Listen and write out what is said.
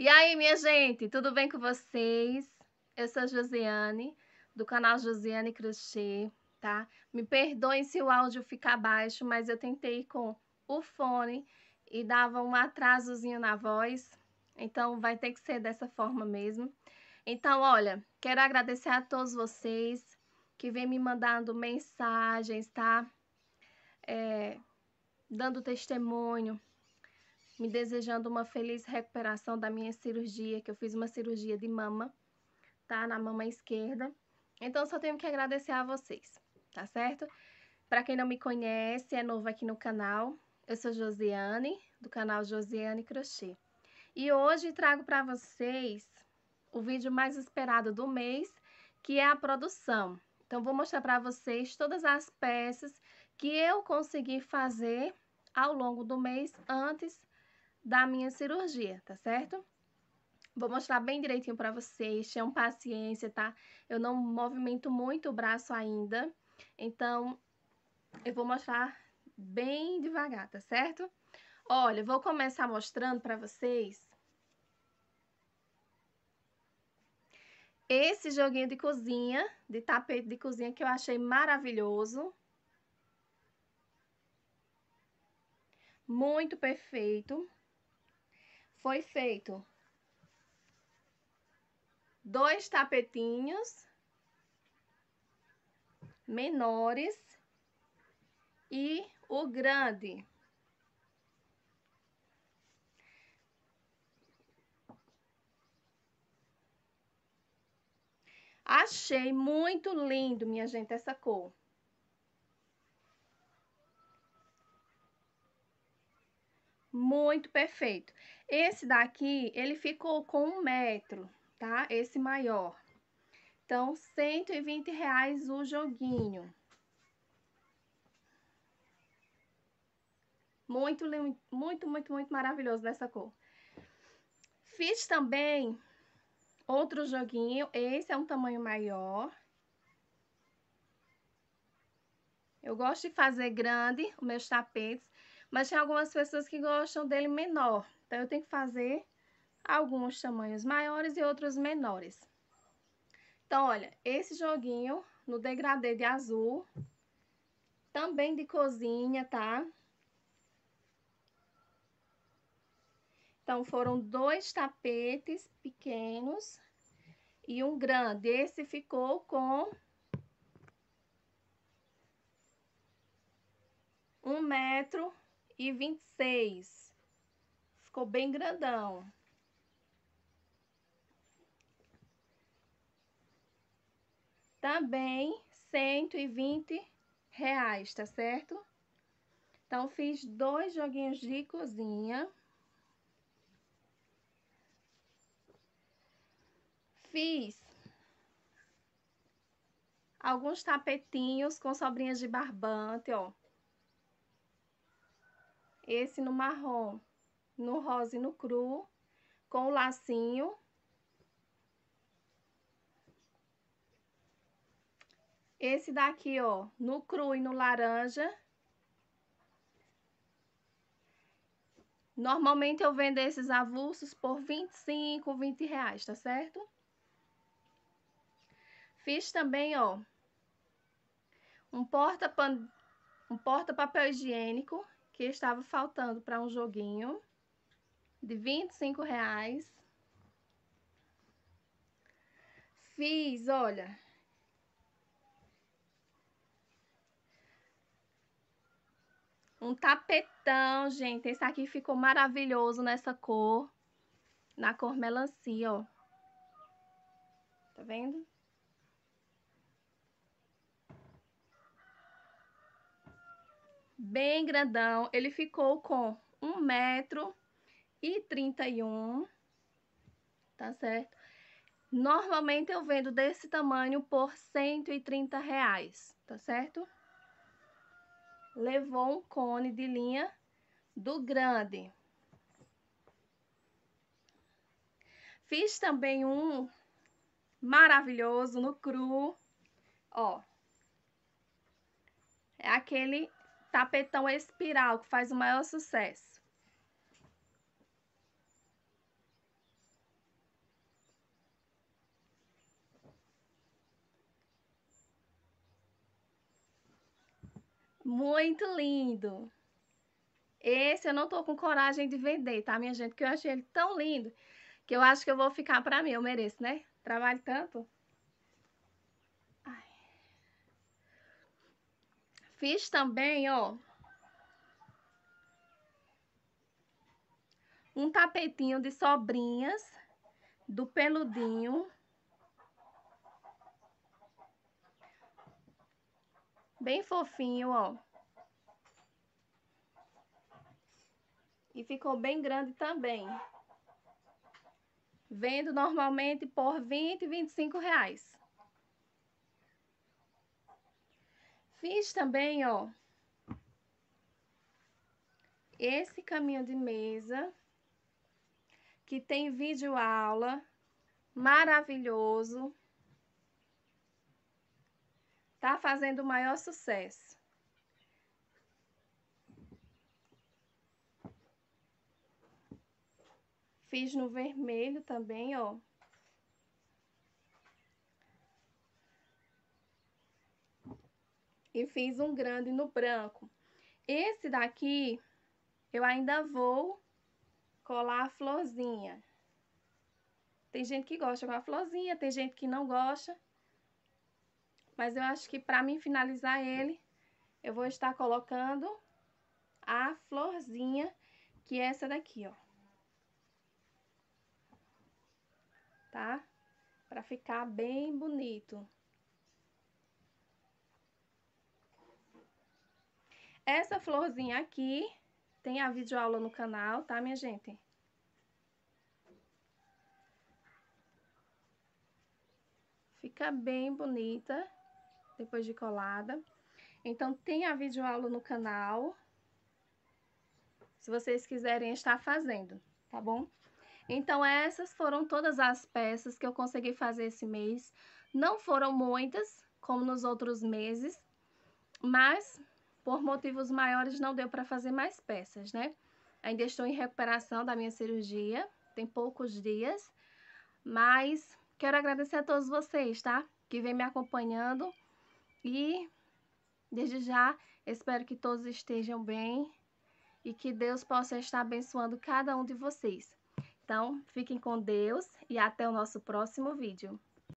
E aí, minha gente, tudo bem com vocês? Eu sou a Josiane, do canal Josiane Crochê, tá? Me perdoem se o áudio ficar baixo, mas eu tentei com o fone e dava um atrasozinho na voz, então vai ter que ser dessa forma mesmo. Então, olha, quero agradecer a todos vocês que vêm me mandando mensagens, tá? É, dando testemunho, me desejando uma feliz recuperação da minha cirurgia, que eu fiz uma cirurgia de mama, tá? Na mama esquerda. Então, só tenho que agradecer a vocês, tá certo? Para quem não me conhece, é novo aqui no canal, eu sou Josiane, do canal Josiane Crochê. E hoje trago para vocês o vídeo mais esperado do mês, que é a produção. Então, vou mostrar para vocês todas as peças que eu consegui fazer ao longo do mês antes da minha cirurgia, tá certo? Vou mostrar bem direitinho para vocês, tenham paciência, tá? Eu não movimento muito o braço ainda, então eu vou mostrar bem devagar, tá certo? Olha, vou começar mostrando para vocês esse joguinho de cozinha, de tapete de cozinha que eu achei maravilhoso. Muito perfeito. Foi feito dois tapetinhos menores e o grande. Achei muito lindo, minha gente, essa cor. muito perfeito. Esse daqui, ele ficou com um metro, tá? Esse maior. Então, 120 reais o joguinho. Muito, muito, muito, muito maravilhoso nessa cor. Fiz também outro joguinho. Esse é um tamanho maior. Eu gosto de fazer grande os meus tapetes mas tem algumas pessoas que gostam dele menor. Então, eu tenho que fazer alguns tamanhos maiores e outros menores. Então, olha, esse joguinho no degradê de azul, também de cozinha, tá? Então, foram dois tapetes pequenos e um grande. Esse ficou com um metro e 26. Ficou bem grandão. Também 120 reais, tá certo? Então, fiz dois joguinhos de cozinha. Fiz alguns tapetinhos com sobrinhas de barbante, ó esse no marrom, no rosa e no cru, com o lacinho. Esse daqui, ó, no cru e no laranja. Normalmente eu vendo esses avulsos por 25, 20 reais, tá certo? Fiz também, ó, um porta-papel um porta higiênico que estava faltando para um joguinho de 25 reais. Fiz, olha. Um tapetão, gente. Esse aqui ficou maravilhoso nessa cor. Na cor melancia, ó. Tá vendo? bem grandão. Ele ficou com 1 metro e 31, tá certo? Normalmente eu vendo desse tamanho por 130 reais, tá certo? Levou um cone de linha do grande. Fiz também um maravilhoso no cru, ó. É aquele Tapetão Espiral, que faz o maior sucesso. Muito lindo. Esse eu não tô com coragem de vender, tá, minha gente? Que eu achei ele tão lindo que eu acho que eu vou ficar para mim, eu mereço, né? Trabalho tanto. Fiz também, ó, um tapetinho de sobrinhas do peludinho. Bem fofinho, ó. E ficou bem grande também. Vendo normalmente por 20, 25 reais. Fiz também, ó, esse caminho de mesa, que tem vídeo aula maravilhoso. Tá fazendo o maior sucesso. Fiz no vermelho também, ó. e fiz um grande no branco. Esse daqui eu ainda vou colar a florzinha. Tem gente que gosta com a florzinha, tem gente que não gosta. Mas eu acho que para mim finalizar ele, eu vou estar colocando a florzinha, que é essa daqui, ó. Tá? Pra ficar bem bonito. Essa florzinha aqui, tem a videoaula no canal, tá, minha gente? Fica bem bonita, depois de colada. Então, tem a videoaula no canal, se vocês quiserem estar fazendo, tá bom? Então, essas foram todas as peças que eu consegui fazer esse mês. Não foram muitas, como nos outros meses, mas por motivos maiores, não deu para fazer mais peças, né? Ainda estou em recuperação da minha cirurgia, tem poucos dias, mas quero agradecer a todos vocês, tá? Que vem me acompanhando e desde já espero que todos estejam bem e que Deus possa estar abençoando cada um de vocês. Então, fiquem com Deus e até o nosso próximo vídeo.